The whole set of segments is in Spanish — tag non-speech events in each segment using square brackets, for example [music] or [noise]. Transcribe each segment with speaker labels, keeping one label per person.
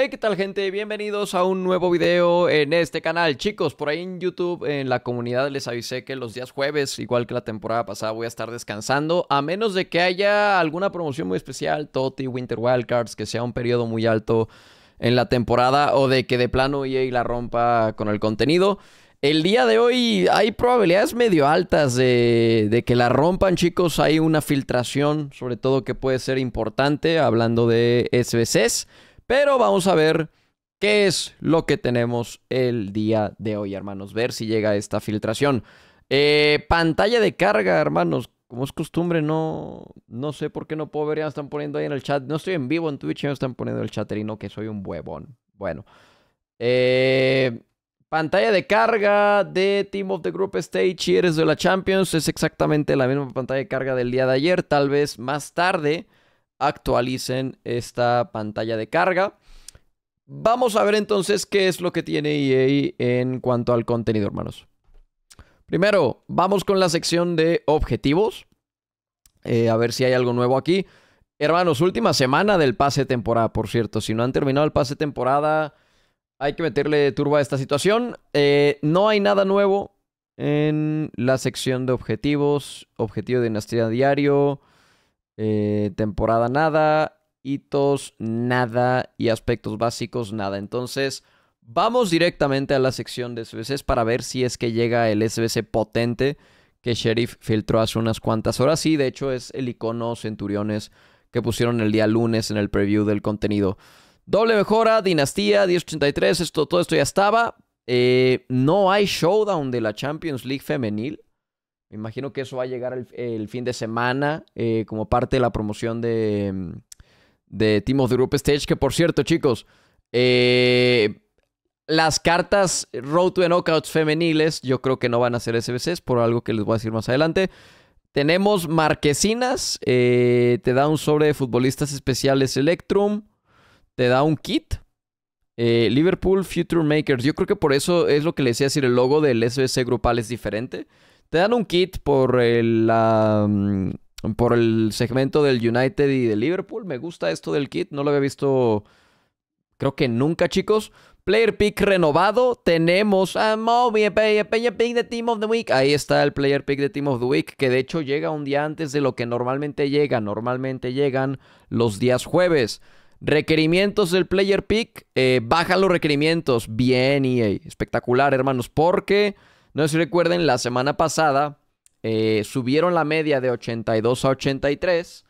Speaker 1: Hey, ¿qué tal gente? Bienvenidos a un nuevo video en este canal. Chicos, por ahí en YouTube, en la comunidad, les avisé que los días jueves, igual que la temporada pasada, voy a estar descansando. A menos de que haya alguna promoción muy especial, Toti, Winter Wildcards, que sea un periodo muy alto en la temporada o de que de plano EA la rompa con el contenido. El día de hoy hay probabilidades medio altas de, de, que la rompan, chicos. Hay una filtración, sobre todo, que puede ser importante, hablando de SBCs. Pero vamos a ver qué es lo que tenemos el día de hoy, hermanos. Ver si llega esta filtración. Eh, pantalla de carga, hermanos. Como es costumbre, no, no sé por qué no puedo ver. Ya me están poniendo ahí en el chat. No estoy en vivo en Twitch, ya me están poniendo el chat, no que soy un huevón. Bueno. Eh, pantalla de carga de Team of the Group Stage y eres de la Champions. Es exactamente la misma pantalla de carga del día de ayer. Tal vez más tarde actualicen esta pantalla de carga. Vamos a ver entonces qué es lo que tiene EA en cuanto al contenido, hermanos. Primero, vamos con la sección de objetivos. Eh, a ver si hay algo nuevo aquí. Hermanos, última semana del pase de temporada, por cierto. Si no han terminado el pase de temporada, hay que meterle turbo a esta situación. Eh, no hay nada nuevo en la sección de objetivos. Objetivo de dinastía diario. Eh, temporada nada, hitos nada y aspectos básicos nada. Entonces, vamos directamente a la sección de SBCs para ver si es que llega el SBC potente que Sheriff filtró hace unas cuantas horas. Y de hecho es el icono Centuriones que pusieron el día lunes en el preview del contenido. Doble mejora, Dinastía, 1083, esto, todo esto ya estaba. Eh, no hay showdown de la Champions League femenil. Me imagino que eso va a llegar el, fin de semana eh, como parte de la promoción de, mm, de Team of the Group Stage. Que por cierto, chicos, eh, las cartas Road to the Knockouts femeniles yo creo que no van a ser SBCs por algo que les voy a decir más adelante. Tenemos Marquesinas, eh, te da un sobre de futbolistas especiales Electrum, te da un kit. Liverpool Future Makers, yo creo que por eso es lo que les decía, decir, el logo del SBC grupal es diferente. Te dan un kit por el, mm, por el segmento del United y del Liverpool. Me gusta esto del kit, no lo había visto creo que nunca, chicos. Player pick renovado. Tenemos a Moby, Peña pick de Team of the Week. Ahí está el player pick de Team of the Week, que de hecho llega un día antes de lo que normalmente llega. Normalmente llegan los días jueves. Requerimientos del player pick. Eh, bajan los requerimientos. Bien, EA. Espectacular, hermanos, porque no sé si recuerden, la semana pasada eh, subieron la media de 82 a 83,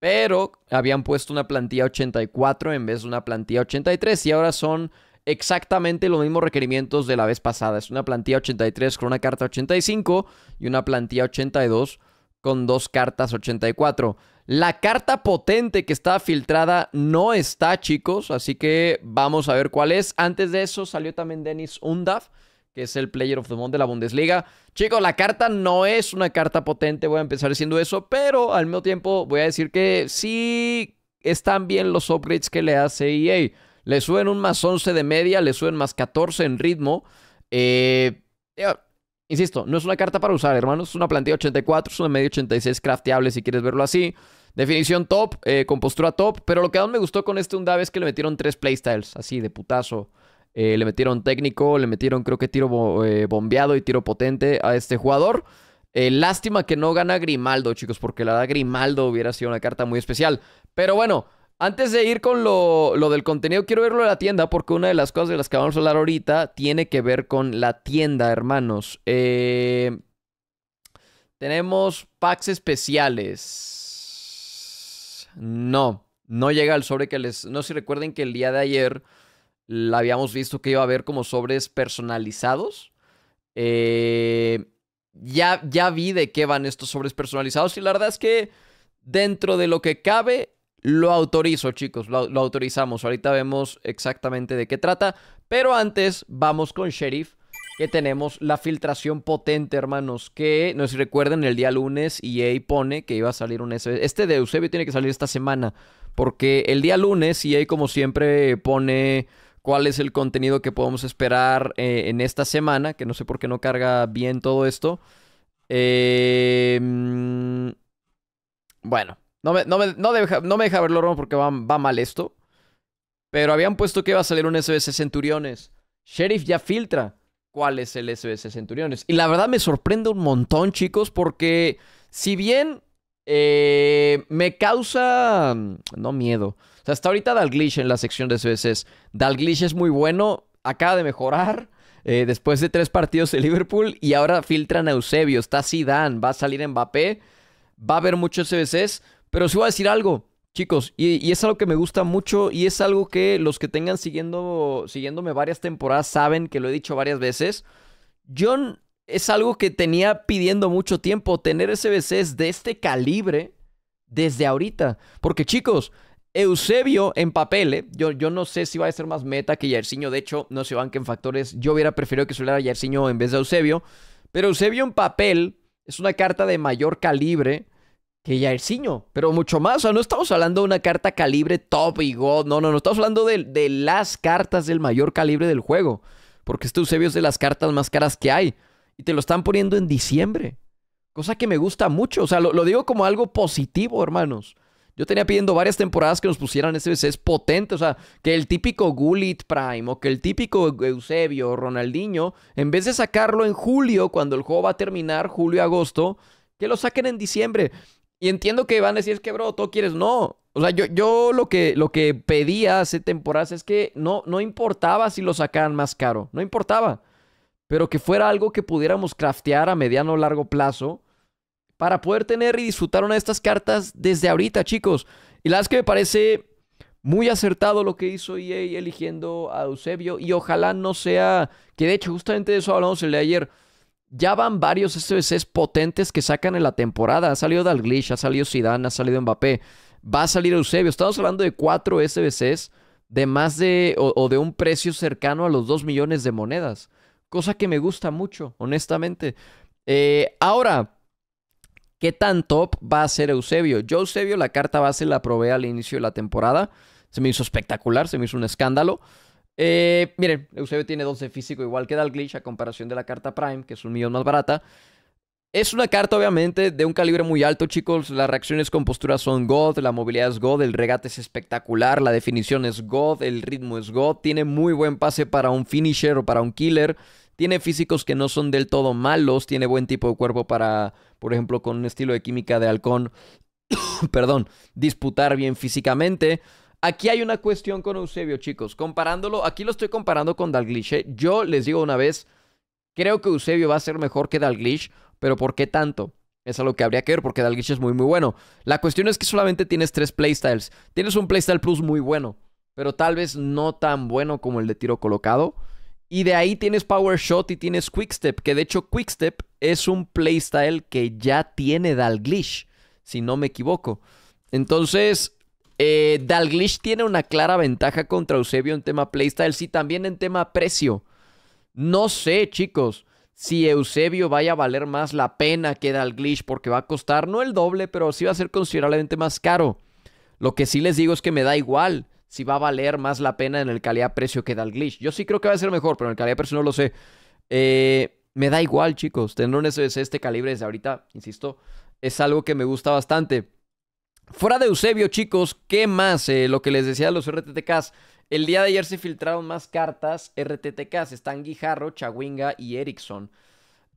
Speaker 1: pero habían puesto una plantilla 84 en vez de una plantilla 83 y ahora son exactamente los mismos requerimientos de la vez pasada. Es una plantilla 83 con una carta 85 y una plantilla 82 con dos cartas 84. La carta potente que está filtrada no está, chicos, así que vamos a ver cuál es. Antes de eso salió también Dennis Undaf que es el Player of the Month de la Bundesliga. Chicos, la carta no es una carta potente, voy a empezar diciendo eso, pero al mismo tiempo voy a decir que sí están bien los upgrades que le hace EA. Le suben un más 11 de media, le suben más 14 en ritmo. Eh, eh, insisto, no es una carta para usar, hermanos. Es una plantilla 84, es una media 86 crafteable si quieres verlo así. Definición top, eh, compostura top. Pero lo que aún me gustó con este Undave es que le metieron tres playstyles, así de putazo. Eh, le metieron técnico, le metieron creo que tiro eh, bombeado y tiro potente a este jugador. Eh, lástima que no gana Grimaldo, chicos, porque la verdad Grimaldo hubiera sido una carta muy especial. Pero bueno, antes de ir con lo, del contenido, quiero verlo de la tienda, porque una de las cosas de las que vamos a hablar ahorita tiene que ver con la tienda, hermanos. tenemos packs especiales. No, no llega el sobre que les... No sé si recuerden que el día de ayer la habíamos visto que iba a haber como sobres personalizados. Eh, ya, ya vi de qué van estos sobres personalizados y la verdad es que dentro de lo que cabe lo autorizo, chicos, lo, autorizamos. Ahorita vemos exactamente de qué trata, pero antes vamos con Sheriff. Que tenemos la filtración potente, hermanos. Que nos recuerden el día lunes EA pone que iba a salir un Este de Eusebio tiene que salir esta semana. Porque el día lunes EA, como siempre, pone cuál es el contenido que podemos esperar eh, en esta semana, que no sé por qué no carga bien todo esto. Em, bueno, no me, deja, verlo porque va, va, mal esto. Pero habían puesto que iba a salir un SBC Centuriones. Sheriff ya filtra cuál es el SBC Centuriones. Y la verdad me sorprende un montón, chicos, porque si bien eh, me causa. No miedo. O sea, hasta ahorita Dalglish en la sección de CBCs. Dalglish es muy bueno. Acaba de mejorar. Eh, después de tres partidos de Liverpool. Y ahora filtran a Eusebio. Está Zidane. Va a salir Mbappé. Va a haber muchos CBCs. Pero sí voy a decir algo. Chicos, y, es algo que me gusta mucho y es algo que los que tengan siguiendo, siguiéndome varias temporadas saben que lo he dicho varias veces. John es algo que tenía pidiendo mucho tiempo, tener SBCs de este calibre desde ahorita. Porque chicos, Eusebio en papel, ¿eh? yo, yo, no sé si va a ser más meta que Yercinio. de hecho, no se banquen factores, yo hubiera preferido que sueliera Jairzinho en vez de Eusebio, pero Eusebio en papel es una carta de mayor calibre que Yercinio. pero mucho más, o sea, no estamos hablando de una carta calibre top y god, no, no, no, estamos hablando de, de las cartas del mayor calibre del juego, porque este Eusebio es de las cartas más caras que hay y te lo están poniendo en diciembre. Cosa que me gusta mucho. O sea, lo, digo como algo positivo, hermanos. Yo tenía pidiendo varias temporadas que nos pusieran es potente, O sea, que el típico Gullit Prime o que el típico Eusebio o Ronaldinho, en vez de sacarlo en julio, cuando el juego va a terminar, julio, agosto, que lo saquen en diciembre. Y entiendo que van a decir, es que, bro, tú quieres. No. O sea, yo, yo lo, que, lo que pedía hace temporadas es que no, no importaba si lo sacaran más caro. No importaba pero que fuera algo que pudiéramos craftear a mediano o largo plazo para poder tener y disfrutar una de estas cartas desde ahorita, chicos. Y la verdad es que me parece muy acertado lo que hizo EA eligiendo a Eusebio y ojalá no sea, que de hecho justamente de eso hablamos el de ayer, ya van varios SBCs potentes que sacan en la temporada. Ha salido Dalglish, ha salido Zidane, ha salido Mbappé. Va a salir Eusebio. Estamos hablando de cuatro SBCs de más de. o, o de un precio cercano a los 2 millones de monedas cosa que me gusta mucho, honestamente. Eh, ahora, ¿qué tan top va a ser Eusebio? Yo, Eusebio, la carta base la probé al inicio de la temporada. Se me hizo espectacular, se me hizo un escándalo. Eh, miren, Eusebio tiene 12 físico igual que Dalglish a comparación de la carta Prime, que es un millón más barata. Es una carta, obviamente, de un calibre muy alto, chicos. Las reacciones con postura son God, la movilidad es God, el regate es espectacular, la definición es God, el ritmo es God. Tiene muy buen pase para un finisher o para un killer. Tiene físicos que no son del todo malos, tiene buen tipo de cuerpo para, por ejemplo, con un estilo de química de halcón, [coughs] perdón, disputar bien físicamente. Aquí hay una cuestión con Eusebio, chicos. Comparándolo, aquí lo estoy comparando con Dalglish. ¿eh? Yo les digo una vez, creo que Eusebio va a ser mejor que Dalglish, pero ¿por qué tanto? Es lo que habría que ver porque Dalglish es muy muy bueno. La cuestión es que solamente tienes tres playstyles. Tienes un playstyle plus muy bueno, pero tal vez no tan bueno como el de tiro colocado. Y de ahí tienes Power Shot y tienes Quickstep, que de hecho Quickstep es un playstyle que ya tiene Dalglish, si no me equivoco. Entonces, eh, Dalglish tiene una clara ventaja contra Eusebio en tema playstyle, sí, también en tema precio. No sé, chicos, si Eusebio vaya a valer más la pena que Dalglish, porque va a costar no el doble, pero sí va a ser considerablemente más caro. Lo que sí les digo es que me da igual si va a valer más la pena en el calidad-precio que Dalglish. Yo sí creo que va a ser mejor, pero en el calidad-precio no lo sé. Eh, me da igual, chicos. Tener un de este calibre desde ahorita, insisto, es algo que me gusta bastante. Fuera de Eusebio, chicos, ¿qué más? Eh, lo que les decía de los RTTKs. El día de ayer se filtraron más cartas RTTKs. Están Guijarro, Chawinga y Ericsson.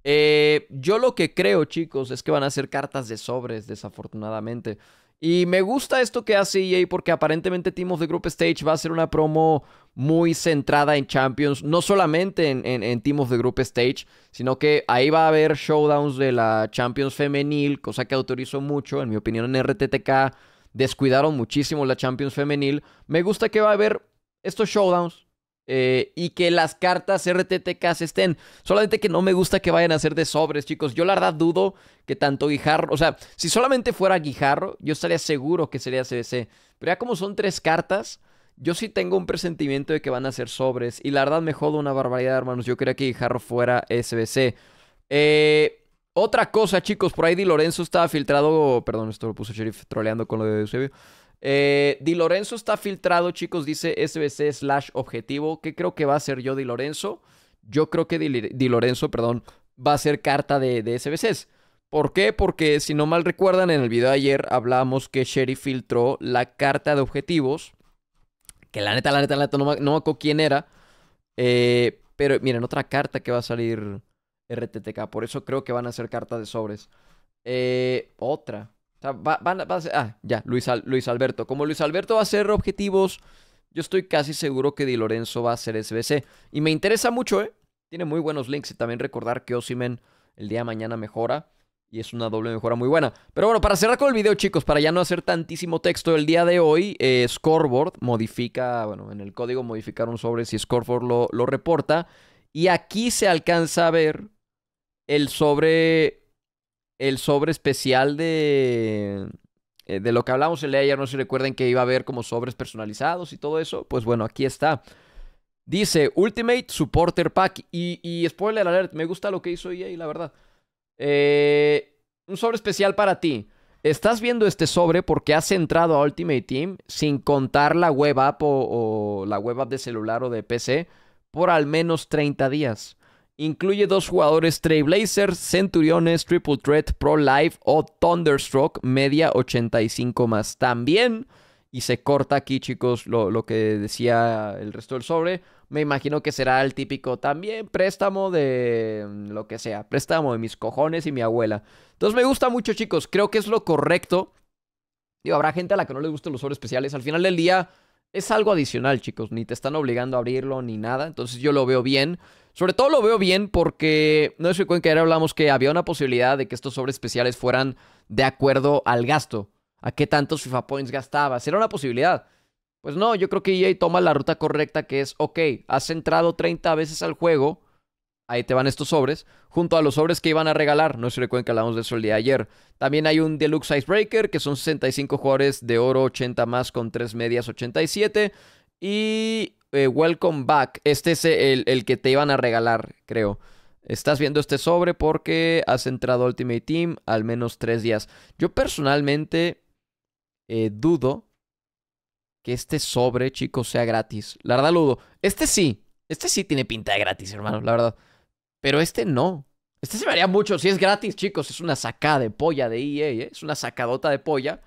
Speaker 1: Eh, yo lo que creo, chicos, es que van a ser cartas de sobres, desafortunadamente. Y me gusta esto que hace EA porque aparentemente Team of the Group Stage va a ser una promo muy centrada en Champions, no solamente en, en, en, Team of the Group Stage, sino que ahí va a haber showdowns de la Champions femenil, cosa que autorizó mucho, en mi opinión en RTTK descuidaron muchísimo la Champions femenil. Me gusta que va a haber estos showdowns eh, y que las cartas RTTKs estén. Solamente que no me gusta que vayan a ser de sobres, chicos. Yo la verdad dudo que tanto Guijarro, o sea, si solamente fuera Guijarro, yo estaría seguro que sería SBC. Pero ya como son tres cartas, yo sí tengo un presentimiento de que van a ser sobres. Y la verdad me jodo una barbaridad, hermanos. Yo quería que Guijarro fuera SBC. Eh, otra cosa, chicos, por ahí Di Lorenzo estaba filtrado. Perdón, esto lo puso Sheriff troleando con lo de Eusebio. Eh, Di Lorenzo está filtrado, chicos, dice SBC slash objetivo. Que creo que va a ser yo, Di Lorenzo? Yo creo que Di, Lorenzo, perdón, va a ser carta de, SBCs. ¿Por qué? Porque si no mal recuerdan, en el video de ayer hablamos que Sherry filtró la carta de objetivos. Que la neta, la neta, la neta, no me, acuerdo quién era. Eh, pero miren, otra carta que va a salir RTTK. Por eso creo que van a ser cartas de sobres. Eh, otra ah, ya, Luis, Luis Alberto. Como Luis Alberto va a hacer objetivos, yo estoy casi seguro que Di Lorenzo va a ser SBC. Y me interesa mucho, ¿eh? Tiene muy buenos links y también recordar que Osimen el día de mañana mejora y es una doble mejora muy buena. Pero bueno, para cerrar con el video, chicos, para ya no hacer tantísimo texto, el día de hoy eh, Scoreboard modifica, bueno, en el código modificaron sobre si Scoreboard lo, lo reporta. Y aquí se alcanza a ver el sobre el sobre especial de, eh, de lo que hablamos el día de ayer, no se recuerden que iba a haber como sobres personalizados y todo eso, pues bueno, aquí está. Dice Ultimate Supporter Pack y, spoiler alert, me gusta lo que hizo EA, la verdad. Eh, un sobre especial para ti. Estás viendo este sobre porque has entrado a Ultimate Team sin contar la web app o, o la web app de celular o de PC por al menos 30 días. Incluye dos jugadores Blazers, Centuriones, Triple Threat, Pro Life o Thunderstruck, media 85 más también. Y se corta aquí, chicos, lo, que decía el resto del sobre. Me imagino que será el típico también préstamo de mm, lo que sea. Préstamo de mis cojones y mi abuela. Entonces me gusta mucho, chicos. Creo que es lo correcto. Digo, habrá gente a la que no le gusten los sobres especiales. Al final del día es algo adicional, chicos. Ni te están obligando a abrirlo ni nada. Entonces yo lo veo bien. Sobre todo lo veo bien porque no sé cuenta que ayer hablamos que había una posibilidad de que estos sobres especiales fueran de acuerdo al gasto. A qué tantos FIFA Points gastabas. Era una posibilidad. Pues no, yo creo que EA toma la ruta correcta que es, ok, has entrado 30 veces al juego, ahí te van estos sobres, junto a los sobres que iban a regalar. No se recuerden que hablamos de eso el día de ayer. También hay un Deluxe Icebreaker, que son 65 jugadores de oro 80 más con 3 medias 87. Y eh, welcome Back. Este es el, que te iban a regalar, creo. Estás viendo este sobre porque has entrado a Ultimate Team al menos tres días. Yo personalmente eh, dudo que este sobre, chicos, sea gratis. La verdad ludo. Este sí. Este sí tiene pinta de gratis, hermano, la verdad. Pero este no. Este se me haría mucho. Si es gratis, chicos, es una sacada de polla de EA, ¿eh? es una sacadota de polla.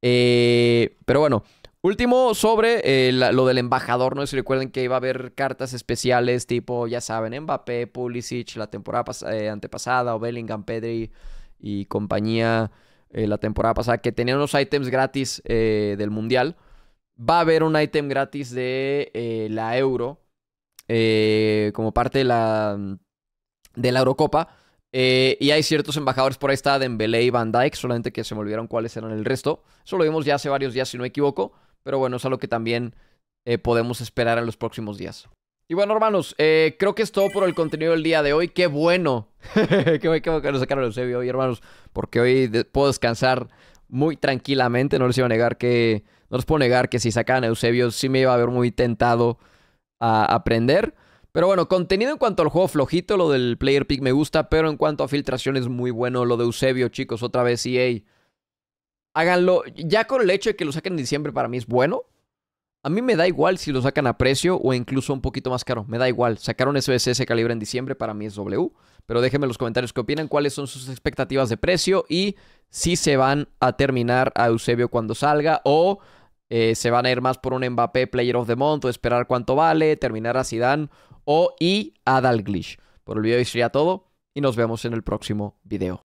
Speaker 1: pero bueno, Último sobre eh, lo del embajador, ¿no? Si recuerden que iba a haber cartas especiales tipo, ya saben, Mbappé, Pulisic la temporada eh, antepasada, o Bellingham, Pedri y compañía eh, la temporada pasada, que tenían unos ítems gratis del Mundial. Va a haber un ítem gratis de la Euro como parte de la, de la Eurocopa. y hay ciertos embajadores por ahí, está Dembélé y Van Dyke, solamente que se me olvidaron cuáles eran el resto. Eso lo vimos ya hace varios días, si no me equivoco. Pero bueno, es algo que también eh, podemos esperar en los próximos días. Y bueno, hermanos, eh, creo que es todo por el contenido del día de hoy. ¡Qué bueno! [laughs] qué, bueno que nos sacaron Eusebio hoy, hermanos, porque hoy puedo descansar muy tranquilamente. No les iba a negar que... No les puedo negar que si sacaban Eusebio sí me iba a ver muy tentado a aprender. Pero bueno, contenido en cuanto al juego flojito, lo del Player Pick me gusta, pero en cuanto a filtraciones muy bueno lo de Eusebio, chicos, otra vez EA háganlo. Ya con el hecho de que lo saquen en diciembre para mí es bueno. A mí me da igual si lo sacan a precio o incluso un poquito más caro. Me da igual. Sacaron SBC calibre en diciembre, para mí es W. Pero déjenme en los comentarios qué opinan, cuáles son sus expectativas de precio y si se van a terminar a Eusebio cuando salga o eh, se van a ir más por un Mbappé Player of the Month o esperar cuánto vale, terminar a Zidane o y a Dalglish. Por el video sería todo y nos vemos en el próximo video.